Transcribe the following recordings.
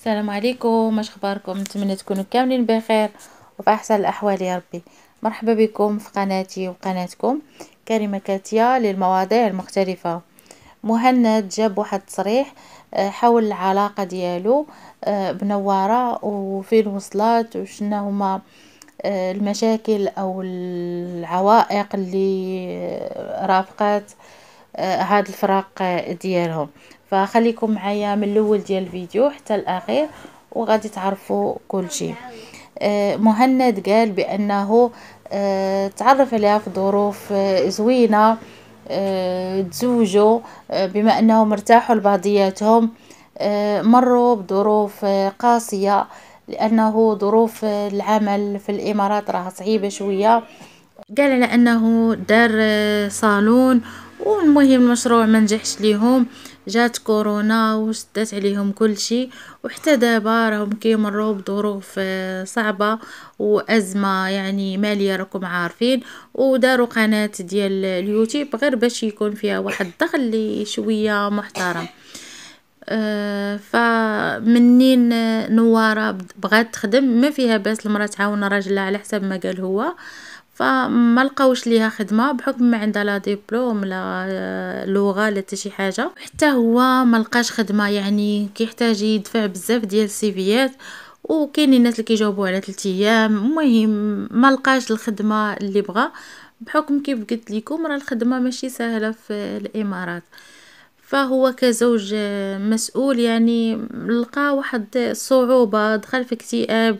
السلام عليكم اش اخباركم نتمنى تكونوا كاملين بخير وباحسن الاحوال يا ربي مرحبا بكم في قناتي وقناتكم كريمه كاتيا للمواضيع المختلفه مهند جاب واحد تصريح آه، حول العلاقه ديالو آه، بنواره وفين الوصلات وشنا هما آه، المشاكل او العوائق اللي رافقات آه، هاد الفراق آه، ديالهم فخليكم معايا من الاول ديال الفيديو حتى الاخير وغادي تعرفوا كل شيء آه، مهند قال بانه تعرف عليها في ظروف زوينه تزوجوا بما انهم ارتاحوا لبعضياتهم مروا بظروف قاسيه لانه ظروف العمل في الامارات راه صعيبه شويه قال على انه دار صالون والمهم المشروع ما نجحش ليهم جات كورونا وشدات عليهم كل شيء وحتى دابا راهم كيمروا بظروف آه، صعبه وازمه يعني ماليه راكم عارفين وداروا قناه ديال اليوتيوب غير باش يكون فيها واحد الدخل اللي شويه محترم آه، فمنين نواره بغات تخدم ما فيها باس المراه تعاون راجلها على حسب ما قال هو فما لقاوش ليها خدمه بحكم ما عندها لا ديبلوم لا آه، لغه لا حتى شي حاجه حتى هو ما لقاش خدمه يعني كيحتاج يدفع بزاف ديال السيفيات وكاينين الناس اللي كيجاوبوا على 3 ايام المهم ما لقاش الخدمه اللي بغا بحكم كيف قلت لكم راه الخدمه ماشي سهله في الامارات فهو كزوج آه، مسؤول يعني لقى واحد الصعوبه دخل في اكتئاب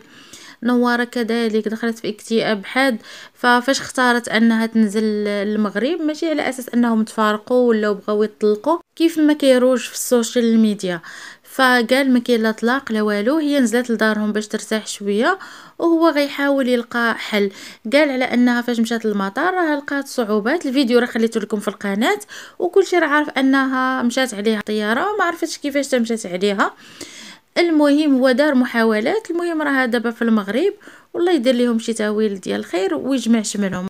نوارة كذلك دخلت في اكتئاب حاد ففاش اختارت انها تنزل للمغرب ماشي على اساس انهم تفارقوا ولا بغاو يطلقوا كيف ما كيروج في السوشيال ميديا فقال ما كاين لا طلاق لا والو هي نزلت لدارهم باش ترتاح شويه وهو غيحاول يلقى حل قال على انها فاش مشات للمطار راه لقات صعوبات الفيديو راه خليته لكم في القناه وكلشي راه عارف انها مشات عليها طياره وما عرفتش كيفاش تمشات عليها المهم هو دار محاولات المهم راه دابا في المغرب والله يدير لهم شي تاويل ديال الخير ويجمع شملهم